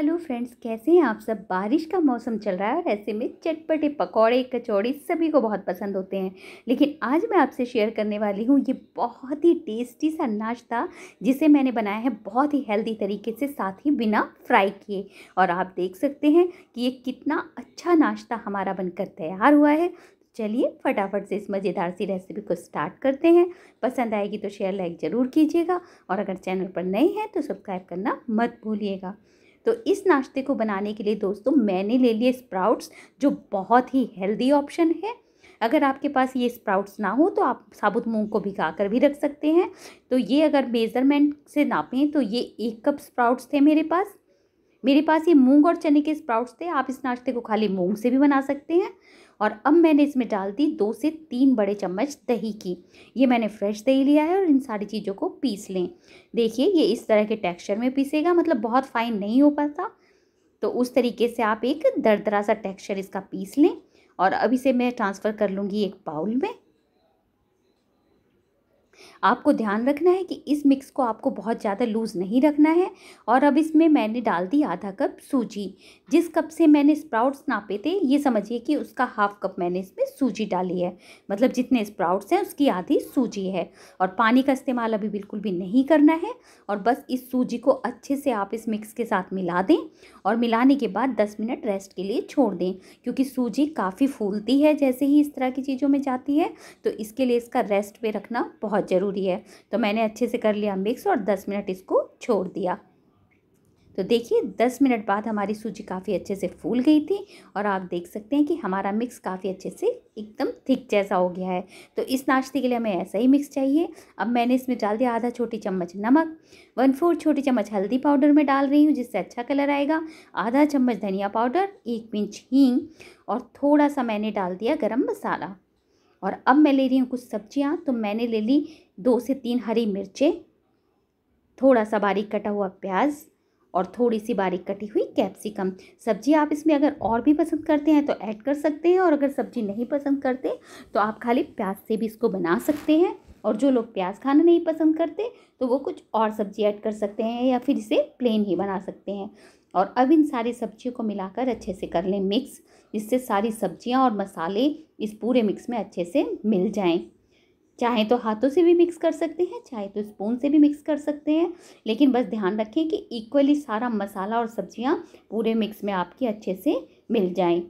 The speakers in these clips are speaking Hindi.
हेलो फ्रेंड्स कैसे हैं आप सब बारिश का मौसम चल रहा है और ऐसे में चटपटे पकौड़े कचौड़ी सभी को बहुत पसंद होते हैं लेकिन आज मैं आपसे शेयर करने वाली हूँ ये बहुत ही टेस्टी सा नाश्ता जिसे मैंने बनाया है बहुत ही हेल्दी तरीके से साथ ही बिना फ्राई किए और आप देख सकते हैं कि ये कितना अच्छा नाश्ता हमारा बनकर तैयार हुआ है चलिए फटाफट से इस मज़ेदार सी रेसिपी को स्टार्ट करते हैं पसंद आएगी तो शेयर लाइक ज़रूर कीजिएगा और अगर चैनल पर नए हैं तो सब्सक्राइब करना मत भूलिएगा तो इस नाश्ते को बनाने के लिए दोस्तों मैंने ले लिए स्प्राउट्स जो बहुत ही हेल्दी ऑप्शन है अगर आपके पास ये स्प्राउट्स ना हो तो आप साबुत मूंग को भिगा कर भी रख सकते हैं तो ये अगर मेज़रमेंट से नापें तो ये एक कप स्प्राउट्स थे मेरे पास मेरे पास ये मूंग और चने के स्प्राउट्स थे आप इस नाश्ते को खाली मूंग से भी बना सकते हैं और अब मैंने इसमें डाल दी दो से तीन बड़े चम्मच दही की ये मैंने फ्रेश दही लिया है और इन सारी चीज़ों को पीस लें देखिए ये इस तरह के टेक्सचर में पीसेगा मतलब बहुत फाइन नहीं हो पाता तो उस तरीके से आप एक दरदरा सा टेक्स्चर इसका पीस लें और अब इसे मैं ट्रांसफ़र कर लूँगी एक बाउल में आपको ध्यान रखना है कि इस मिक्स को आपको बहुत ज़्यादा लूज़ नहीं रखना है और अब इसमें मैंने डाल दी आधा कप सूजी जिस कप से मैंने स्प्राउट्स नापे थे ये समझिए कि उसका हाफ कप मैंने इसमें सूजी डाली है मतलब जितने स्प्राउट्स हैं उसकी आधी सूजी है और पानी का इस्तेमाल अभी बिल्कुल भी नहीं करना है और बस इस सूजी को अच्छे से आप इस मिक्स के साथ मिला दें और मिलाने के बाद दस मिनट रेस्ट के लिए छोड़ दें क्योंकि सूजी काफ़ी फूलती है जैसे ही इस तरह की चीज़ों में जाती है तो इसके लिए इसका रेस्ट पर रखना बहुत ज़रूरी है तो मैंने अच्छे से कर लिया मिक्स और दस मिनट इसको छोड़ दिया तो देखिए दस मिनट बाद हमारी सूजी काफ़ी अच्छे से फूल गई थी और आप देख सकते हैं कि हमारा मिक्स काफ़ी अच्छे से एकदम थिक जैसा हो गया है तो इस नाश्ते के लिए हमें ऐसा ही मिक्स चाहिए अब मैंने इसमें डाल दिया आधा छोटी चम्मच नमक वन फोर छोटी चम्मच हल्दी पाउडर में डाल रही हूँ जिससे अच्छा कलर आएगा आधा चम्मच धनिया पाउडर एक पिंच हींग और थोड़ा सा मैंने डाल दिया गर्म मसाला और अब मैं ले रही हूँ कुछ सब्जियाँ तो मैंने ले ली दो से तीन हरी मिर्चें थोड़ा सा बारीक कटा हुआ प्याज और थोड़ी सी बारीक कटी हुई कैप्सिकम सब्जी आप इसमें अगर और भी पसंद करते हैं तो ऐड कर सकते हैं और अगर सब्जी नहीं पसंद करते तो आप खाली प्याज से भी इसको बना सकते हैं और जो लोग प्याज खाना नहीं पसंद करते तो वो कुछ और सब्जी ऐड कर सकते हैं या फिर इसे प्लेन ही बना सकते हैं और अब इन सारी सब्जियों को मिलाकर अच्छे से कर लें मिक्स जिससे सारी सब्जियां और मसाले इस पूरे मिक्स में अच्छे से मिल जाएं चाहे तो हाथों से भी मिक्स कर सकते हैं चाहे तो स्पून से भी मिक्स कर सकते हैं लेकिन बस ध्यान रखें कि इक्वली सारा मसाला और सब्जियां पूरे मिक्स में आपकी अच्छे से मिल जाएं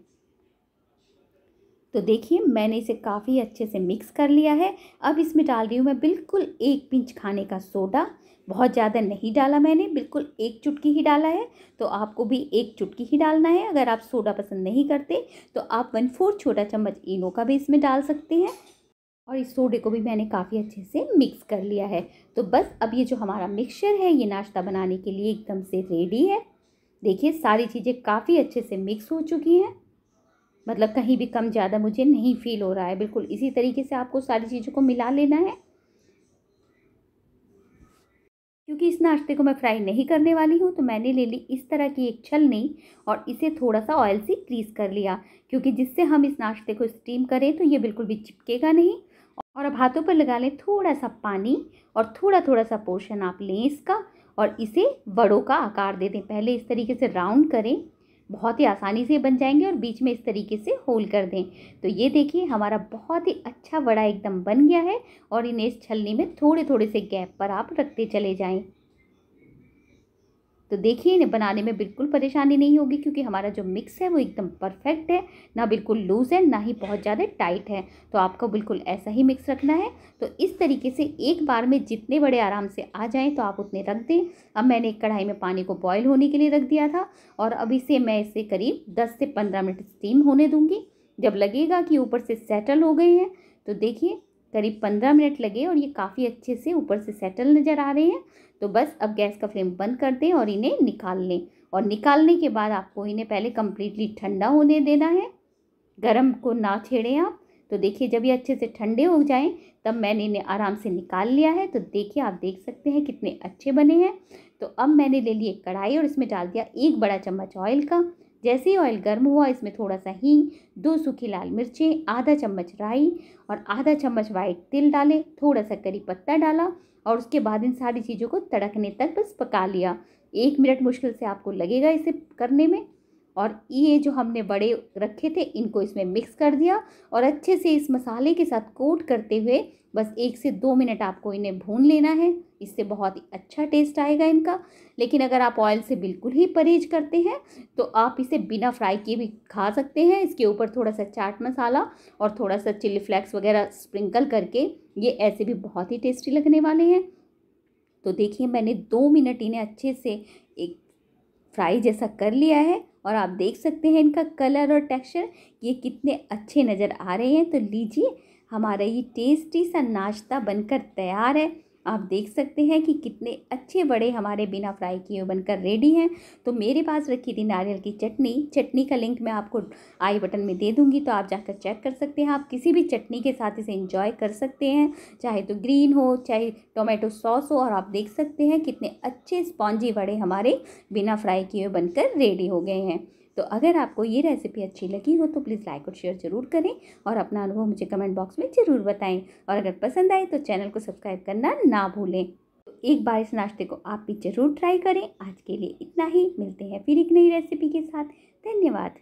तो देखिए मैंने इसे काफ़ी अच्छे से मिक्स कर लिया है अब इसमें डाल रही हूँ मैं बिल्कुल एक पिंच खाने का सोडा बहुत ज़्यादा नहीं डाला मैंने बिल्कुल एक चुटकी ही डाला है तो आपको भी एक चुटकी ही डालना है अगर आप सोडा पसंद नहीं करते तो आप वन फोर्थ छोटा चम्मच इनो का भी इसमें डाल सकते हैं और इस सोडे को भी मैंने काफ़ी अच्छे से मिक्स कर लिया है तो बस अब ये जो हमारा मिक्सचर है ये नाश्ता बनाने के लिए एकदम से रेडी है देखिए सारी चीज़ें काफ़ी अच्छे से मिक्स हो चुकी हैं मतलब कहीं भी कम ज़्यादा मुझे नहीं फील हो रहा है बिल्कुल इसी तरीके से आपको सारी चीज़ों को मिला लेना है क्योंकि इस नाश्ते को मैं फ्राई नहीं करने वाली हूँ तो मैंने ले ली इस तरह की एक छलनी और इसे थोड़ा सा ऑयल से ग्रीस कर लिया क्योंकि जिससे हम इस नाश्ते को स्टीम करें तो ये बिल्कुल भी चिपकेगा नहीं और अब हाथों पर लगा लें थोड़ा सा पानी और थोड़ा थोड़ा सा पोर्शन आप लें इसका और इसे बड़ों का आकार दे दें पहले इस तरीके से राउंड करें बहुत ही आसानी से बन जाएंगे और बीच में इस तरीके से होल कर दें तो ये देखिए हमारा बहुत ही अच्छा वड़ा एकदम बन गया है और इन्हें इस छलनी में थोड़े थोड़े से गैप पर आप रखते चले जाएँ तो देखिए इन्हें बनाने में बिल्कुल परेशानी नहीं होगी क्योंकि हमारा जो मिक्स है वो एकदम परफेक्ट है ना बिल्कुल लूज़ है ना ही बहुत ज़्यादा टाइट है तो आपको बिल्कुल ऐसा ही मिक्स रखना है तो इस तरीके से एक बार में जितने बड़े आराम से आ जाएँ तो आप उतने रख दें अब मैंने एक कढ़ाई में पानी को बॉयल होने के लिए रख दिया था और अब इसे मैं इसे करीब दस से पंद्रह मिनट स्टीम होने दूँगी जब लगेगा कि ऊपर से सेटल हो गए हैं तो देखिए करीब पंद्रह मिनट लगे और ये काफ़ी अच्छे से ऊपर से सेटल नज़र आ रहे हैं तो बस अब गैस का फ्लेम बंद कर दें और इन्हें निकाल लें और निकालने के बाद आपको इन्हें पहले कम्प्लीटली ठंडा होने देना है गर्म को ना छेड़ें आप तो देखिए जब ये अच्छे से ठंडे हो जाएं तब मैंने इन्हें आराम से निकाल लिया है तो देखिए आप देख सकते हैं कितने अच्छे बने हैं तो अब मैंने ले लिए कढ़ाई और इसमें डाल दिया एक बड़ा चम्मच ऑयल का जैसे ही ऑयल गर्म हुआ इसमें थोड़ा सा हींग दो सूखी लाल मिर्चें आधा चम्मच राई और आधा चम्मच वाइट तिल डाले थोड़ा सा करी पत्ता डाला और उसके बाद इन सारी चीज़ों को तड़कने तक बस पका लिया एक मिनट मुश्किल से आपको लगेगा इसे करने में और ये जो हमने बड़े रखे थे इनको इसमें मिक्स कर दिया और अच्छे से इस मसाले के साथ कोट करते हुए बस एक से दो मिनट आपको इन्हें भून लेना है इससे बहुत ही अच्छा टेस्ट आएगा इनका लेकिन अगर आप ऑयल से बिल्कुल ही परहेज करते हैं तो आप इसे बिना फ्राई किए भी खा सकते हैं इसके ऊपर थोड़ा सा चाट मसाला और थोड़ा सा चिल्ली फ्लेक्स वगैरह स्प्रिंकल करके ये ऐसे भी बहुत ही टेस्टी लगने वाले हैं तो देखिए मैंने दो मिनट इन्हें अच्छे से एक फ्राई जैसा कर लिया है और आप देख सकते हैं इनका कलर और टेक्सचर ये कितने अच्छे नज़र आ रहे हैं तो लीजिए हमारा ये टेस्टी सा नाश्ता बनकर तैयार है आप देख सकते हैं कि कितने अच्छे बड़े हमारे बिना फ्राई किए बनकर रेडी हैं तो मेरे पास रखी थी नारियल की चटनी चटनी का लिंक मैं आपको आई बटन में दे दूँगी तो आप जाकर चेक कर सकते हैं आप किसी भी चटनी के साथ इसे इंजॉय कर सकते हैं चाहे तो ग्रीन हो चाहे टोमेटो सॉस हो और आप देख सकते हैं कितने अच्छे स्पॉन्जी बड़े हमारे बिना फ्राई किए बनकर रेडी हो गए हैं तो अगर आपको ये रेसिपी अच्छी लगी हो तो प्लीज़ लाइक और शेयर ज़रूर करें और अपना अनुभव मुझे कमेंट बॉक्स में ज़रूर बताएं और अगर पसंद आए तो चैनल को सब्सक्राइब करना ना भूलें तो एक बार इस नाश्ते को आप भी ज़रूर ट्राई करें आज के लिए इतना ही मिलते हैं फिर एक नई रेसिपी के साथ धन्यवाद